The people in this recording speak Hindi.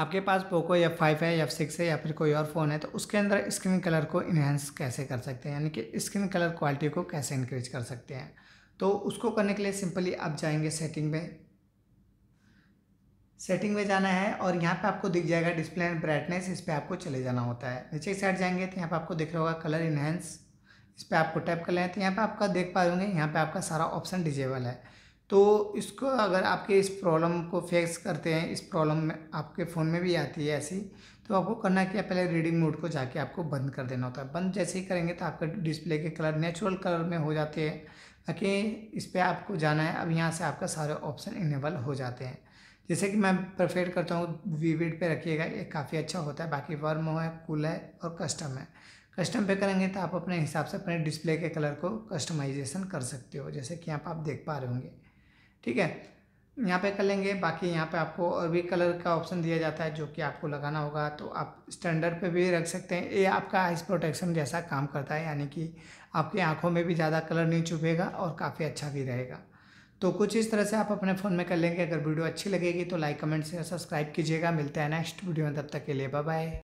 आपके पास पोको एफ फाइव है एफ सिक्स है या फिर कोई और फ़ोन है तो उसके अंदर स्क्रीन कलर को इन्हेंस कैसे कर सकते हैं यानी कि स्क्रीन कलर क्वालिटी को कैसे इंक्रीज कर सकते हैं तो उसको करने के लिए सिंपली आप जाएंगे सेटिंग में सेटिंग में जाना है और यहाँ पे आपको दिख जाएगा डिस्प्ले एंड ब्राइटनेस इस पर आपको चले जाना होता है नीचे की साइड जाएंगे तो यहाँ पे आपको दिख रहा होगा कलर इन्हेंस इस पर आपको टैप कर लें तो यहाँ पे आपका देख पा होंगे यहाँ पे आपका सारा ऑप्शन डिजेबल है तो इसको अगर आपके इस प्रॉब्लम को फेस करते हैं इस प्रॉब्लम में आपके फ़ोन में भी आती है ऐसी तो आपको करना क्या पहले रीडिंग मोड को जाके आपको बंद कर देना होता है बंद जैसे ही करेंगे तो आपका डिस्प्ले के कलर नेचुरल कलर में हो जाते हैं ताकि इस पर आपको जाना है अब यहाँ से आपका सारे ऑप्शन इनेबल हो जाते हैं जैसे कि मैं प्रेफर करता हूँ वीविड पे रखिएगा ये काफ़ी अच्छा होता है बाकी वर्म है कूल है और कस्टम है कस्टम पे करेंगे तो आप अपने हिसाब से अपने डिस्प्ले के कलर को कस्टमाइजेशन कर सकते हो जैसे कि आप, आप देख पा रहे होंगे ठीक है यहाँ पे कर लेंगे बाकी यहाँ पे आपको और भी कलर का ऑप्शन दिया जाता है जो कि आपको लगाना होगा तो आप स्टैंडर्ड पे भी रख सकते हैं ये आपका आइस प्रोटेक्शन जैसा काम करता है यानी कि आपकी आंखों में भी ज़्यादा कलर नहीं चुभेगा और काफ़ी अच्छा भी रहेगा तो कुछ इस तरह से आप अपने फ़ोन में कर लेंगे अगर वीडियो अच्छी लगेगी तो लाइक कमेंट शेयर सब्सक्राइब कीजिएगा मिलता है नेक्स्ट वीडियो में तब तक के लिए बाय